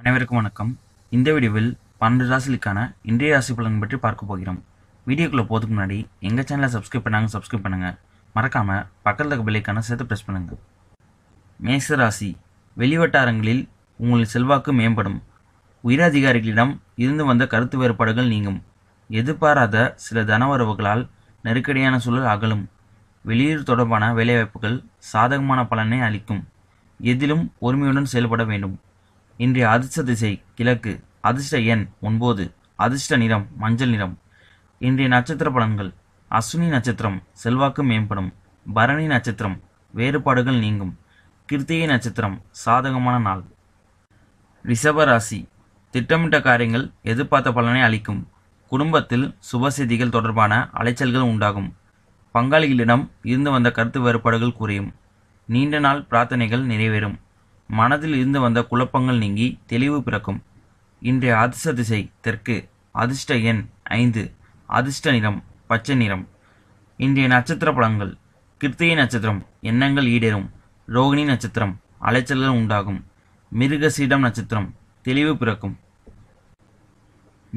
அனைவருக்கும் வணக்கம் இந்த வீடியோவில் பன்னெண்டு ராசிகளுக்கான இன்றைய ராசி பலன் பற்றி பார்க்க போகிறோம் வீடியோக்குள்ளே போகிறதுக்கு முன்னாடி எங்கள் சேனலை சப்ஸ்கிரைப் பண்ணாங்க சப்ஸ்கிரைப் பண்ணுங்கள் மறக்காமல் பக்கத்தில் இருக்க பிள்ளைக்கான சேர்த்து ப்ரெஸ் பண்ணுங்கள் மேச ராசி வெளிவட்டாரங்களில் உங்களின் செல்வாக்கு மேம்படும் உயரதிகாரிகளிடம் இருந்து வந்த கருத்து வேறுபாடுகள் நீங்கும் எதிர்பாராத சில தனவரவுகளால் நெருக்கடியான சூழல் அகலும் வெளியூர் தொடர்பான வேலைவாய்ப்புகள் சாதகமான பலனை அளிக்கும் எதிலும் பொறுமையுடன் செயல்பட வேண்டும் இன்றைய அதிர்ஷ்ட திசை கிழக்கு அதிர்ஷ்ட எண் ஒன்பது அதிர்ஷ்ட நிறம் மஞ்சள் நிறம் இன்றைய நட்சத்திர பலன்கள் அஸ்வினி நட்சத்திரம் செல்வாக்கு மேம்படும் பரணி நட்சத்திரம் வேறுபாடுகள் நீங்கும் கிருத்திகை நட்சத்திரம் சாதகமான நாள் ரிஷப ராசி திட்டமிட்ட காரியங்கள் எதிர்பார்த்த பலனை அளிக்கும் குடும்பத்தில் சுப செய்திகள் தொடர்பான அலைச்சல்கள் உண்டாகும் பங்காளிகளிடம் இருந்து வந்த கருத்து வேறுபாடுகள் குறையும் நீண்ட நாள் பிரார்த்தனைகள் நிறைவேறும் மனதில் இருந்து வந்த குழப்பங்கள் நீங்கி தெளிவு பிறக்கும் இன்றைய அதிர்ஷ்ட திசை தெற்கு அதிர்ஷ்ட எண் ஐந்து அதிர்ஷ்ட நிறம் பச்சை நிறம் இன்றைய நட்சத்திர பழங்கள் கிருத்திகை நட்சத்திரம் எண்ணங்கள் ஈடேறும் ரோகிணி நட்சத்திரம் அலைச்சல்கள் உண்டாகும் மிருகசீடம் நட்சத்திரம் தெளிவு பிறக்கும்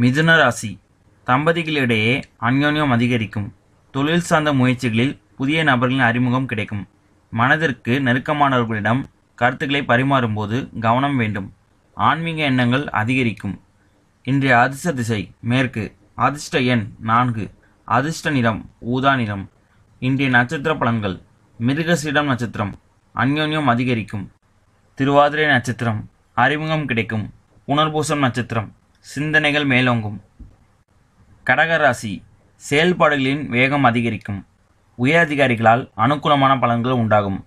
மிதுன ராசி தம்பதிகளிடையே அந்யோன்யம் அதிகரிக்கும் தொழில் சார்ந்த முயற்சிகளில் புதிய நபர்களின் அறிமுகம் கிடைக்கும் மனதிற்கு நெருக்கமானவர்களிடம் கருத்துக்களை பரிமாறும்போது கவனம் வேண்டும் ஆன்மீக எண்ணங்கள் அதிகரிக்கும் இன்றைய அதிர்ஷ்ட திசை மேற்கு அதிர்ஷ்ட எண் நான்கு அதிர்ஷ்ட நிறம் ஊதா நிறம் இன்றைய நட்சத்திர பலன்கள் மிருகசீடம் நட்சத்திரம் அந்யோன்யம் அதிகரிக்கும் திருவாதிரை நட்சத்திரம் அறிமுகம் கிடைக்கும் புனர்பூசம் நட்சத்திரம் சிந்தனைகள் மேலோங்கும் கடகராசி செயல்பாடுகளின் வேகம் அதிகரிக்கும் உயரதிகாரிகளால் அனுகூலமான பலன்கள் உண்டாகும்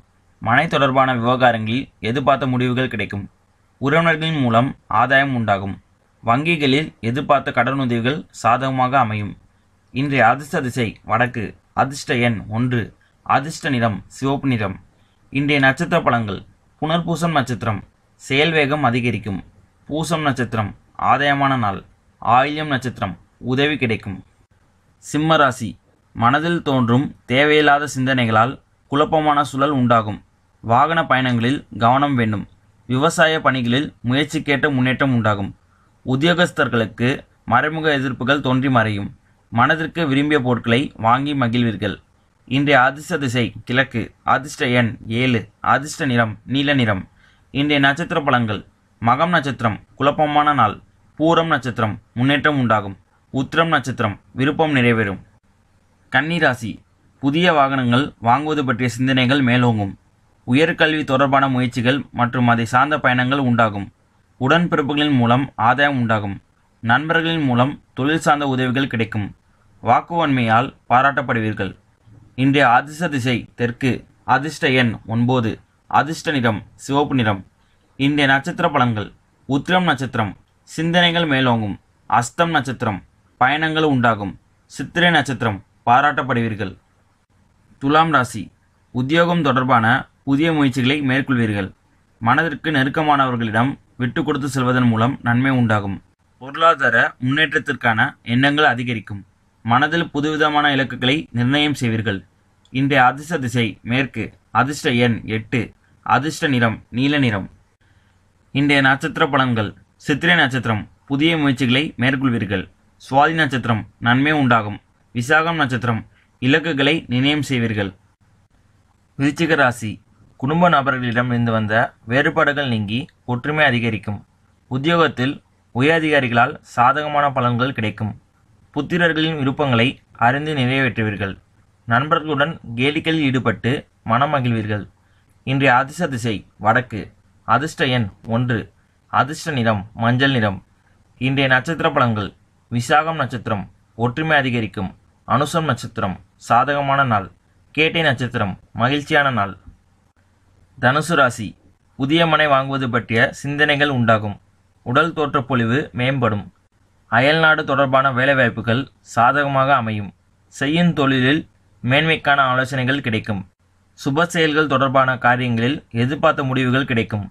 மனை தொடர்பான விவகாரங்களில் எதிர்பார்த்த முடிவுகள் கிடைக்கும் உறவினர்களின் மூலம் ஆதாயம் உண்டாகும் வங்கிகளில் எதிர்பார்த்த கடனுதவிகள் சாதகமாக அமையும் இன்றைய அதிர்ஷ்ட திசை வடக்கு அதிர்ஷ்ட எண் ஒன்று அதிர்ஷ்ட நிறம் சிவப்பு நிறம் இன்றைய நட்சத்திர பலன்கள் புனர்பூசம் நட்சத்திரம் செயல் வேகம் அதிகரிக்கும் பூசம் நட்சத்திரம் ஆதாயமான நாள் ஆயுள்யம் நட்சத்திரம் உதவி கிடைக்கும் சிம்ம ராசி மனதில் தோன்றும் தேவையில்லாத சிந்தனைகளால் குழப்பமான சூழல் உண்டாகும் வாகன பயணங்களில் கவனம் வேண்டும் விவசாய பணிகளில் முயற்சி கேட்ட முன்னேற்றம் உண்டாகும் உத்தியோகஸ்தர்களுக்கு மறைமுக எதிர்ப்புகள் தோன்றி மறையும் மனதிற்கு விரும்பிய பொருட்களை வாங்கி மகிழ்வீர்கள் இன்றைய அதிர்ஷ்ட திசை கிழக்கு அதிர்ஷ்ட எண் ஏழு அதிர்ஷ்ட நிறம் நீல நிறம் இன்றைய நட்சத்திர பலன்கள் மகம் நட்சத்திரம் குழப்பமான நாள் பூரம் நட்சத்திரம் முன்னேற்றம் உண்டாகும் உத்திரம் நட்சத்திரம் விருப்பம் நிறைவேறும் கன்னிராசி புதிய வாகனங்கள் வாங்குவது பற்றிய சிந்தனைகள் மேலோங்கும் உயர்கல்வி தொடர்பான முயற்சிகள் மற்றும் அதை சார்ந்த பயணங்கள் உண்டாகும் உடன்பிறப்புகளின் மூலம் ஆதாயம் உண்டாகும் நண்பர்களின் மூலம் தொழில் சார்ந்த உதவிகள் கிடைக்கும் வாக்குவன்மையால் பாராட்டப்படுவீர்கள் இன்றைய அதிர்ஷ்ட திசை தெற்கு அதிர்ஷ்ட எண் ஒன்பது அதிர்ஷ்ட நிறம் சிவப்பு நிறம் இன்றைய நட்சத்திர பலன்கள் உத்திரம் நட்சத்திரம் சிந்தனைகள் மேலோங்கும் அஸ்தம் நட்சத்திரம் பயணங்கள் உண்டாகும் சித்திரை நட்சத்திரம் பாராட்டப்படுவீர்கள் துலாம் ராசி உத்தியோகம் தொடர்பான புதிய முயற்சிகளை மேற்கொள்வீர்கள் மனதிற்கு நெருக்கமானவர்களிடம் விட்டு கொடுத்து செல்வதன் மூலம் நன்மை உண்டாகும் பொருளாதார முன்னேற்றத்திற்கான எண்ணங்கள் அதிகரிக்கும் மனதில் புதுவிதமான இலக்குகளை நிர்ணயம் செய்வீர்கள் இன்றைய அதிர்ஷ்ட திசை மேற்கு அதிர்ஷ்ட எண் எட்டு அதிர்ஷ்ட நிறம் நீல நிறம் இன்றைய நட்சத்திர பலன்கள் சித்திரை நட்சத்திரம் புதிய முயற்சிகளை மேற்கொள்வீர்கள் சுவாதி நட்சத்திரம் நன்மை உண்டாகும் விசாகம் நட்சத்திரம் இலக்குகளை நிர்ணயம் செய்வீர்கள் விருச்சிக ராசி குடும்ப நபர்களிடம் இருந்து வந்த வேறுபாடுகள் நீங்கி ஒற்றுமை அதிகரிக்கும் உத்தியோகத்தில் உயரதிகாரிகளால் சாதகமான பலன்கள் கிடைக்கும் புத்திரர்களின் விருப்பங்களை அறிந்து நிறைவேற்றுவீர்கள் நண்பர்களுடன் கேலிகளில் ஈடுபட்டு மனம் மகிழ்வீர்கள் இன்றைய அதிர்ஷ்ட திசை வடக்கு அதிர்ஷ்ட எண் ஒன்று அதிர்ஷ்ட நிறம் மஞ்சள் நிறம் இன்றைய நட்சத்திர பலன்கள் விசாகம் நட்சத்திரம் ஒற்றுமை அதிகரிக்கும் அனுசம் நட்சத்திரம் சாதகமான நாள் கேட்டை நட்சத்திரம் மகிழ்ச்சியான நாள் தனுசு ராசி புதிய மனை வாங்குவது பற்றிய சிந்தனைகள் உண்டாகும் உடல் தோற்றப்பொழிவு மேம்படும் அயல்நாடு தொடர்பான வேலைவாய்ப்புகள் சாதகமாக அமையும் செய்யும் தொழிலில் மேன்மைக்கான ஆலோசனைகள் கிடைக்கும் சுப செயல்கள் தொடர்பான காரியங்களில் எதிர்பார்த்த முடிவுகள் கிடைக்கும்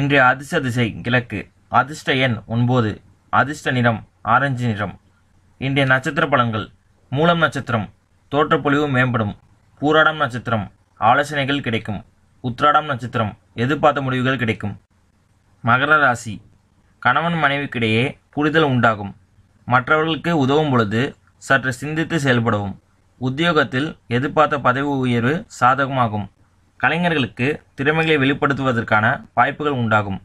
இன்றைய அதிர்ஷ்ட திசை கிழக்கு அதிர்ஷ்ட எண் ஒன்பது அதிர்ஷ்ட நிறம் ஆரஞ்சு நிறம் இன்றைய நட்சத்திர பலன்கள் மூலம் நட்சத்திரம் தோற்றப்பொழிவு மேம்படும் பூராடம் நட்சத்திரம் ஆலோசனைகள் கிடைக்கும் உத்ராடம் நட்சத்திரம் எதிர்பார்த்த முடிவுகள் கிடைக்கும் மகர ராசி கணவன் மனைவிக்கிடையே புரிதல் உண்டாகும் மற்றவர்களுக்கு உதவும் பொழுது சற்று சிந்தித்து செயல்படவும் உத்தியோகத்தில் எதிர்பார்த்த பதவி உயர்வு சாதகமாகும் கலைஞர்களுக்கு திறமைகளை வெளிப்படுத்துவதற்கான வாய்ப்புகள் உண்டாகும்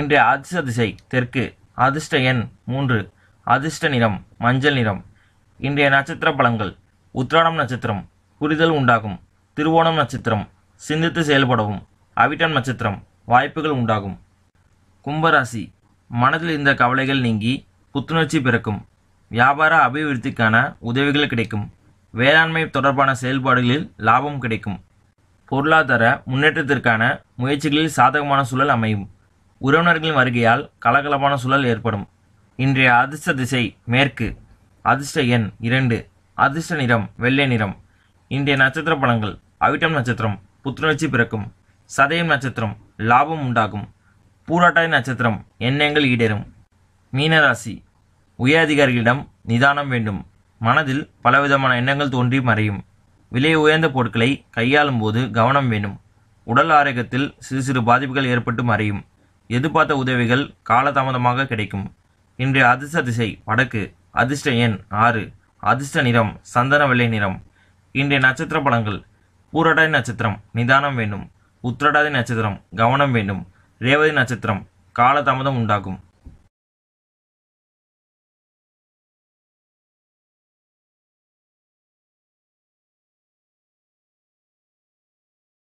இன்றைய அதிர்ஷ்ட திசை தெற்கு அதிர்ஷ்ட எண் மூன்று அதிர்ஷ்ட நிறம் மஞ்சள் நிறம் இன்றைய நட்சத்திர பலன்கள் உத்ராடம் நட்சத்திரம் புரிதல் உண்டாகும் திருவோணம் நட்சத்திரம் சிந்தித்து செயல்படவும் அவிட்டன் நட்சத்திரம் வாய்ப்புகள் உண்டாகும் கும்பராசி மனதில் இருந்த கவலைகள் நீங்கி புத்துணர்ச்சி பிறக்கும் வியாபார அபிவிருத்திக்கான உதவிகள் கிடைக்கும் வேளாண்மை தொடர்பான செயல்பாடுகளில் லாபம் கிடைக்கும் பொருளாதார முன்னேற்றத்திற்கான முயற்சிகளில் சாதகமான சூழல் அமையும் உறவினர்களின் வருகையால் கலகலப்பான சூழல் ஏற்படும் இன்றைய அதிர்ஷ்ட திசை மேற்கு அதிர்ஷ்ட எண் இரண்டு அதிர்ஷ்ட நிறம் வெள்ளை நிறம் இன்றைய நட்சத்திர பலன்கள் அவிட்டம் நட்சத்திரம் புத்துணர்ச்சி பிறக்கும் சதயம் நட்சத்திரம் லாபம் உண்டாகும் பூராட்டாய் நட்சத்திரம் எண்ணங்கள் ஈடேறும் மீனராசி உயர் அதிகாரிகளிடம் நிதானம் வேண்டும் மனதில் பலவிதமான எண்ணங்கள் தோன்றி மறையும் விலை உயர்ந்த பொருட்களை கையாளும் போது கவனம் வேண்டும் உடல் ஆரோக்கியத்தில் சிறு சிறு பாதிப்புகள் ஏற்பட்டு மறையும் எதிர்பார்த்த உதவிகள் காலதாமதமாக கிடைக்கும் இன்றைய அதிர்ஷ்ட திசை வடக்கு அதிர்ஷ்ட எண் ஆறு அதிர்ஷ்ட நிறம் சந்தன வெள்ளை நிறம் இன்றைய நட்சத்திர படங்கள் பூரடாதி நட்சத்திரம் நிதானம் வேண்டும் உத்திரடாதி நட்சத்திரம் கவனம் வேண்டும் ரேவதி நட்சத்திரம் காலதாமதம் உண்டாகும்